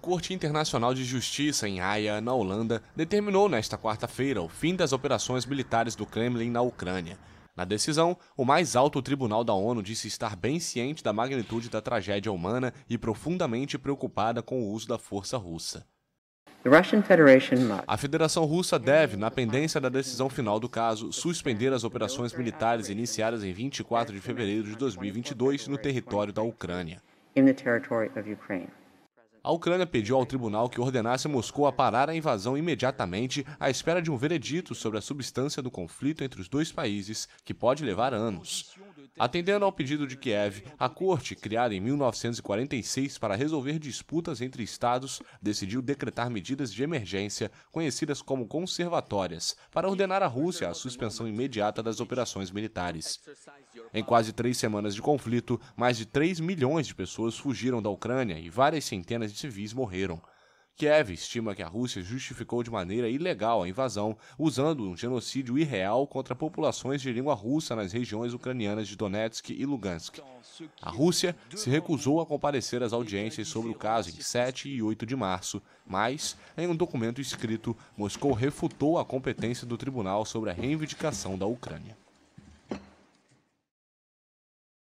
Corte Internacional de Justiça em Haia, na Holanda, determinou nesta quarta-feira o fim das operações militares do Kremlin na Ucrânia. Na decisão, o mais alto tribunal da ONU disse estar bem ciente da magnitude da tragédia humana e profundamente preocupada com o uso da força russa. A Federação Russa deve, na pendência da decisão final do caso, suspender as operações militares iniciadas em 24 de fevereiro de 2022 no território da Ucrânia. A Ucrânia pediu ao tribunal que ordenasse Moscou a parar a invasão imediatamente, à espera de um veredito sobre a substância do conflito entre os dois países, que pode levar anos. Atendendo ao pedido de Kiev, a corte, criada em 1946 para resolver disputas entre estados, decidiu decretar medidas de emergência, conhecidas como conservatórias, para ordenar à Rússia a suspensão imediata das operações militares. Em quase três semanas de conflito, mais de 3 milhões de pessoas fugiram da Ucrânia e várias centenas de civis morreram. Kiev estima que a Rússia justificou de maneira ilegal a invasão, usando um genocídio irreal contra populações de língua russa nas regiões ucranianas de Donetsk e Lugansk. A Rússia se recusou a comparecer às audiências sobre o caso em 7 e 8 de março, mas, em um documento escrito, Moscou refutou a competência do tribunal sobre a reivindicação da Ucrânia.